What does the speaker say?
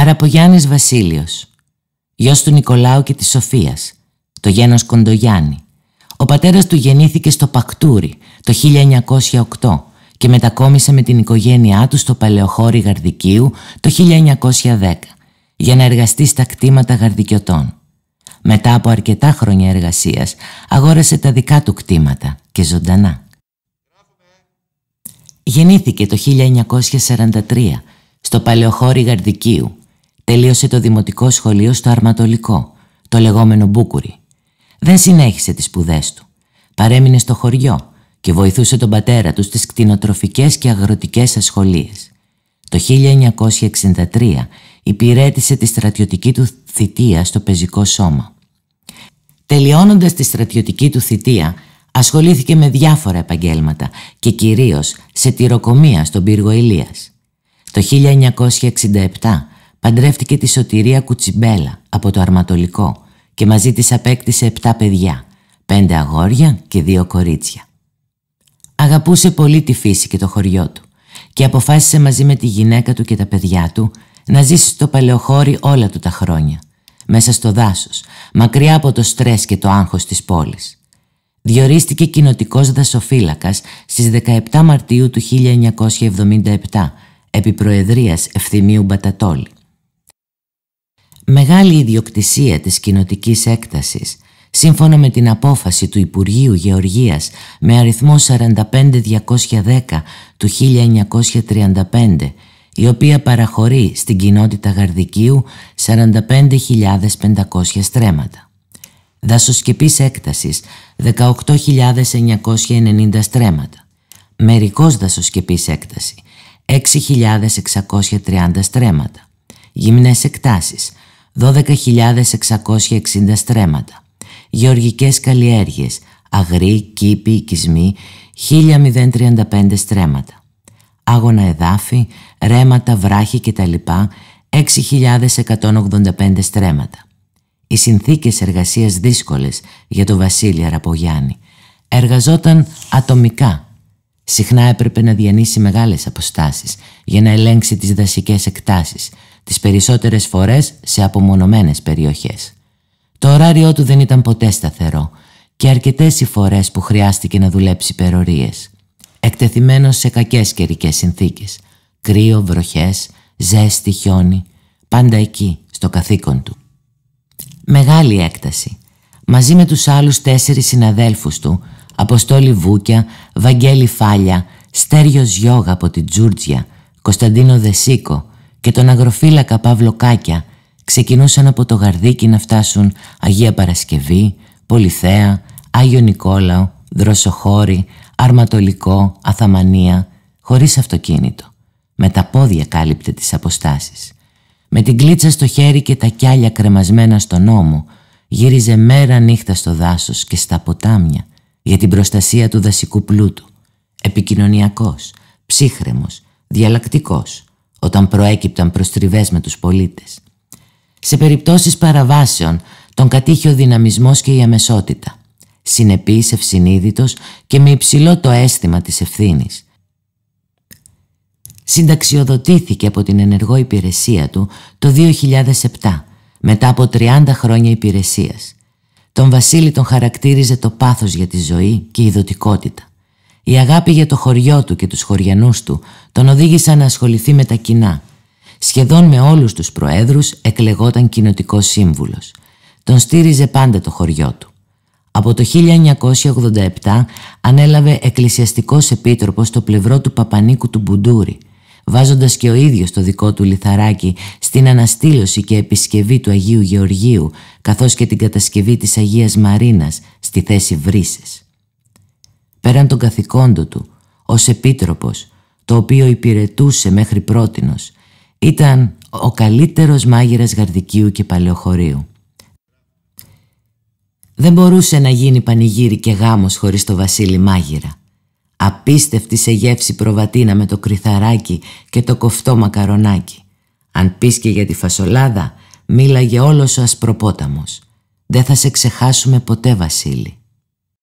Αραπογιάννης Βασίλειος Γιος του Νικολάου και της Σοφίας Το γένος Κοντογιάννη Ο πατέρας του γεννήθηκε στο Πακτούρι το 1908 και μετακόμισε με την οικογένειά του στο Παλαιοχώρι Γαρδικίου το 1910 για να εργαστεί στα κτήματα γαρδικιωτών. Μετά από αρκετά χρόνια εργασίας αγόρασε τα δικά του κτήματα και ζωντανά. Γεννήθηκε το 1943 στο Παλαιοχώρι Γαρδικίου Τελείωσε το δημοτικό σχολείο στο Αρματολικό, το λεγόμενο Μπούκουρι. Δεν συνέχισε τις σπουδές του. Παρέμεινε στο χωριό και βοηθούσε τον πατέρα του στις κτηνοτροφικές και αγροτικές ασχολίες. Το 1963 υπηρέτησε τη στρατιωτική του θητεία στο πεζικό σώμα. Τελειώνοντας τη στρατιωτική του θητεία, ασχολήθηκε με διάφορα επαγγέλματα και κυρίως σε τυροκομεία στον πύργο Ηλίας. Το 1967 παντρεύτηκε τη Σωτηρία Κουτσιμπέλα από το Αρματολικό και μαζί της απέκτησε 7 παιδιά, πέντε αγόρια και 2 κορίτσια. Αγαπούσε πολύ τη φύση και το χωριό του και αποφάσισε μαζί με τη γυναίκα του και τα παιδιά του να ζήσει στο παλαιοχώρι όλα του τα χρόνια, μέσα στο δάσος, μακριά από το στρες και το άγχος της πόλης. Διορίστηκε κοινοτικός δασοφύλακας στις 17 Μαρτίου του 1977 επί Προεδρίας Ευθυμίου Μπατατόλη μεγάλη ιδιοκτησία της κοινοτικής έκτασης, σύμφωνα με την απόφαση του Υπουργείου Γεωργίας με αριθμό 45210 του 1935, η οποία παραχωρεί στην κοινότητα Γαρδικίου 45.500 στρέμματα. Δασοσκεπής έκτασης 18.990 στρέμματα. Μερικός δασοσκεπής έκταση 6.630 στρέμματα. Γυμνές εκτάσεις 12.660 στρέμματα. Γεωργικές καλλιέργειες, αγροί, κήποι, οικισμοί, 1.035 στρέμματα. Άγωνα εδάφη, ρέματα, βράχη κτλ. 6.185 στρέμματα. Οι συνθήκες εργασίας δύσκολες για τον Βασίλη Αραπογιάννη. Εργαζόταν ατομικά. Συχνά έπρεπε να διανύσει μεγάλες αποστάσεις για να ελέγξει τις δασικές εκτάσεις, τις περισσότερες φορές σε απομονωμένες περιοχές. Το ωράριό του δεν ήταν ποτέ σταθερό και αρκετές οι φορές που χρειάστηκε να δουλέψει υπερορίες, Εκτεθειμένος σε κακές καιρικές συνθήκες. Κρύο, βροχές, ζέστη, χιόνι. Πάντα εκεί, στο καθήκον του. Μεγάλη έκταση. Μαζί με τους άλλους τέσσερις συναδέλφους του, Αποστόλη Βούκια, Βαγγέλη Φάλια, Στέριος Γιώγα από την Τζούρτζια, Κωνσταντίνο Δεσίκο, και τον αγροφύλακα Παύλο Κάκια ξεκινούσαν από το Γαρδίκι να φτάσουν Αγία Παρασκευή, Πολυθέα, Άγιο Νικόλαο, Δροσοχώρη, Αρματολικό, Αθαμανία, χωρίς αυτοκίνητο. Με τα πόδια κάλυπτε τις αποστάσεις. Με την κλίτσα στο χέρι και τα κιάλια κρεμασμένα στον ώμο, γύριζε μέρα νύχτα στο δάσος και στα ποτάμια για την προστασία του δασικού πλούτου. Επικοινωνιακός, ψύχρεμος, διαλλακτικός όταν προέκυπταν προστριβές με τους πολίτες. Σε περιπτώσεις παραβάσεων τον κατήχε ο δυναμισμός και η αμεσότητα. Συνεπής, ευσυνείδητος και με υψηλό το αίσθημα της ευθύνης. Συνταξιοδοτήθηκε από την ενεργό υπηρεσία του το 2007, μετά από 30 χρόνια υπηρεσίας. Τον Βασίλη τον χαρακτήριζε το πάθος για τη ζωή και η δοτικότητα. Η αγάπη για το χωριό του και τους χωριανούς του τον οδήγησαν να ασχοληθεί με τα κοινά. Σχεδόν με όλους τους προέδρους εκλεγόταν κοινοτικός σύμβουλος. Τον στήριζε πάντα το χωριό του. Από το 1987 ανέλαβε εκκλησιαστικός επίτροπος στο πλευρό του Παπανίκου του Μπουντούρη, βάζοντας και ο ίδιος το δικό του λιθαράκι στην αναστήλωση και επισκευή του Αγίου Γεωργίου, καθώς και την κατασκευή της Αγίας Μαρίνας στη θέση Βρύσες πέραν των καθηκόντων του, ως επίτροπος, το οποίο υπηρετούσε μέχρι πρότινος, ήταν ο καλύτερος μάγειρας γαρδικίου και παλαιοχωρίου. Δεν μπορούσε να γίνει πανηγύρι και γάμος χωρίς το βασίλη μάγειρα. Απίστευτη σε γεύση προβατίνα με το κρυθαράκι και το κοφτό μακαρονάκι. Αν και για τη φασολάδα, μίλαγε όλος ο ασπροπόταμος. Δεν θα σε ξεχάσουμε ποτέ, Βασίλη.